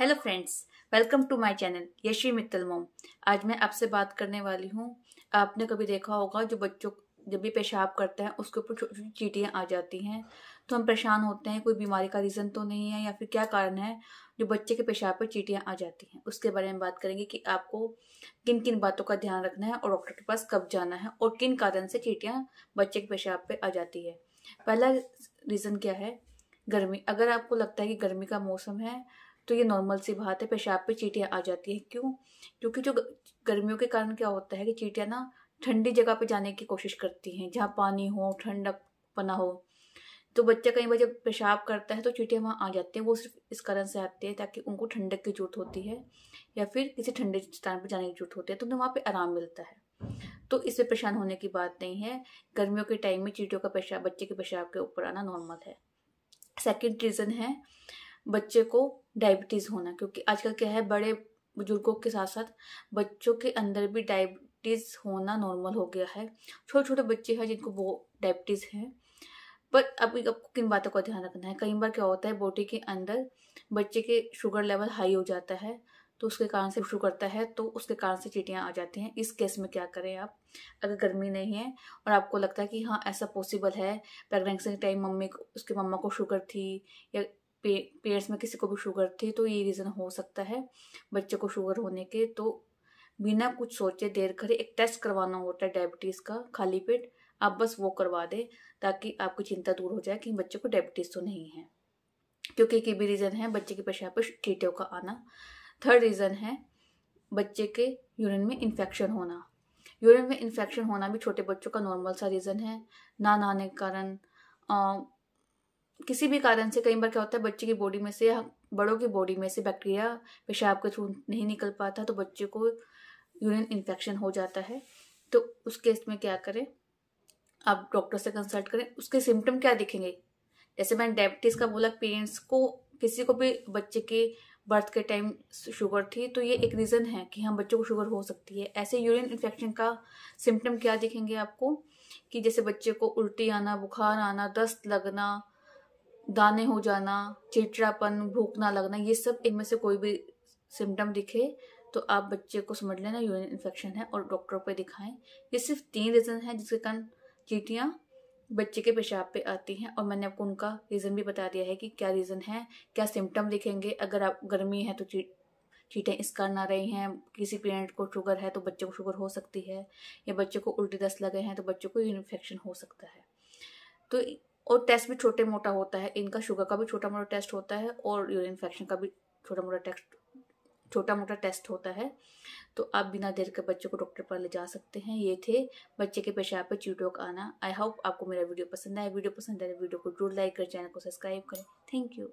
hello friends welcome to my channel Yashi Mittal mom आज मैं आपसे बात करने वाली हूँ आपने कभी देखा होगा जो बच्चों जब भी पेशाब करते हैं उसके ऊपर छोटी छोटी चीटियाँ आ जाती हैं तो हम परेशान होते हैं कोई बीमारी का रीज़न तो नहीं है या फिर क्या कारण है जो बच्चे के पेशाब पर चीटियाँ आ जाती हैं उसके बारे में बात करेंगे कि आपको किन किन बातों का ध्यान रखना है और डॉक्टर के पास कब जाना है और किन कारण से चीटियाँ बच्चे के पेशाब पर आ जाती है पहला रीज़न क्या है गर्मी अगर आपको लगता है कि गर्मी का मौसम है तो ये नॉर्मल सी बात है पेशाब पे चीटियाँ आ जाती हैं क्यों क्योंकि जो गर्मियों के कारण क्या होता है कि चीटियाँ ना ठंडी जगह पे जाने की कोशिश करती हैं जहाँ पानी हो ठंड पना हो तो बच्चा कई बार जब पेशाब करता है तो चीटियाँ वहाँ आ जाती हैं वो सिर्फ इस कारण से आती है ताकि उनको ठंडक की जरूरत होती है या फिर किसी ठंडे स्थान पर जाने की जरूरत होती है तो उन्हें वहाँ पर आराम मिलता है तो इससे परेशान होने की बात नहीं है गर्मियों के टाइम में चीटियों का पेशाब बच्चे के पेशाब के ऊपर आना नॉर्मल है सेकेंड रीज़न है बच्चे को डायबिटीज़ होना क्योंकि आजकल क्या है बड़े बुजुर्गों के साथ साथ बच्चों के अंदर भी डायबिटीज़ होना नॉर्मल हो गया है छोटे छोटे बच्चे हैं जिनको वो डायबिटीज़ है पर अब आपको किन बातों का ध्यान रखना है कई बार क्या होता है बॉडी के अंदर बच्चे के शुगर लेवल हाई हो जाता है तो उसके कारण से इशू करता है तो उसके कारण से चीटियाँ आ जाती हैं इस केस में क्या करें आप अगर गर्मी नहीं है और आपको लगता है कि हाँ ऐसा पॉसिबल है प्रेगनेंसी के टाइम मम्मी को उसके मम्मा को शुगर थी या पे पेरेंट्स में किसी को भी शुगर थी तो ये रीज़न हो सकता है बच्चे को शुगर होने के तो बिना कुछ सोचे देर करे एक टेस्ट करवाना होता है डायबिटीज़ का खाली पेट आप बस वो करवा दें ताकि आपकी चिंता दूर हो जाए कि बच्चे को डायबिटीज़ तो नहीं है क्योंकि एक भी रीज़न है बच्चे की पेशाब पर टीटों का आना थर्ड रीज़न है बच्चे के यूरिन में इन्फेक्शन होना यूरिन में इन्फेक्शन होना भी छोटे बच्चों का नॉर्मल सा रीज़न है ना नहाने के कारण किसी भी कारण से कई बार क्या होता है बच्चे की बॉडी में से या बड़ों की बॉडी में से बैक्टीरिया पेशाब के थ्रू नहीं निकल पाता तो बच्चे को यूरिन इन्फेक्शन हो जाता है तो उस केस में क्या करें आप डॉक्टर से कंसल्ट करें उसके सिम्टम क्या दिखेंगे जैसे मैंने डायबिटीज़ का बोला पेरेंट्स को किसी को भी बच्चे के बर्थ के टाइम शुगर थी तो ये एक रीज़न है कि हाँ बच्चों को शुगर हो सकती है ऐसे यूरिन इन्फेक्शन का सिम्टम क्या दिखेंगे आपको कि जैसे बच्चे को उल्टी आना बुखार आना दस्त लगना दाने हो जाना चिड़चिड़ापन भूख ना लगना ये सब इनमें से कोई भी सिम्टम दिखे तो आप बच्चे को समझ लेना यूरिन इन्फेक्शन है और डॉक्टर पर दिखाएं ये सिर्फ तीन रीज़न है जिसके कारण चीटियाँ बच्चे के पेशाब पे आती हैं और मैंने आपको उनका रीज़न भी बता दिया है कि क्या रीज़न है क्या सिम्टम दिखेंगे अगर आप गर्मी है तो चीट चीटें इस कारण आ रही हैं किसी पेरेंट को शुगर है तो बच्चे को शुगर हो सकती है या बच्चे को उल्टी दस्त लगे हैं तो बच्चे को यूरिन इन्फेक्शन हो सकता है तो और टेस्ट भी छोटे मोटा होता है इनका शुगर का भी छोटा मोटा टेस्ट होता है और यूरिन इन्फेक्शन का भी छोटा मोटा टेस्ट छोटा मोटा टेस्ट होता है तो आप बिना देर के बच्चों को डॉक्टर पर ले जा सकते हैं ये थे बच्चे के पेशाब पर चीटोक आना आई होप आपको मेरा वीडियो पसंद आया वीडियो पसंद आया तो वीडियो को जरूर लाइक करें चैनल को सब्सक्राइब करें थैंक यू